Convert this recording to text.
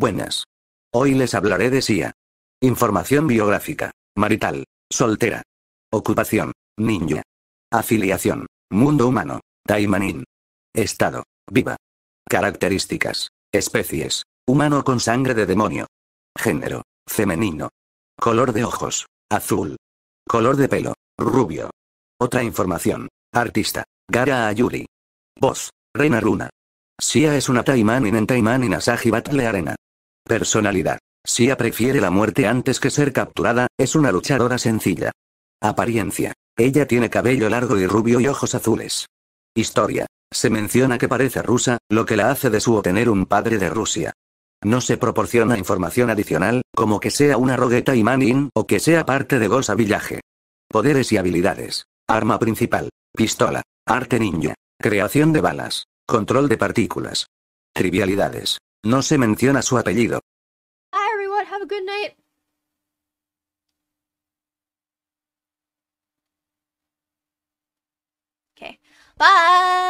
Buenas. Hoy les hablaré de SIA. Información biográfica. Marital. Soltera. Ocupación. Niña. Afiliación. Mundo humano. Taimanin. Estado. Viva. Características. Especies. Humano con sangre de demonio. Género. Femenino. Color de ojos. Azul. Color de pelo. Rubio. Otra información. Artista. Gara Ayuri. Voz. Reina Runa. Sia es una Taimanin en Taimanin Asahi Arena. Personalidad. Sia prefiere la muerte antes que ser capturada, es una luchadora sencilla. Apariencia. Ella tiene cabello largo y rubio y ojos azules. Historia. Se menciona que parece rusa, lo que la hace de su obtener un padre de Rusia. No se proporciona información adicional, como que sea una rogueta y manin o que sea parte de Gosa Villaje. Poderes y habilidades. Arma principal. Pistola. Arte ninja. Creación de balas. Control de partículas. Trivialidades. No se menciona su apellido. Hi everyone, have a good night. Okay. Bye.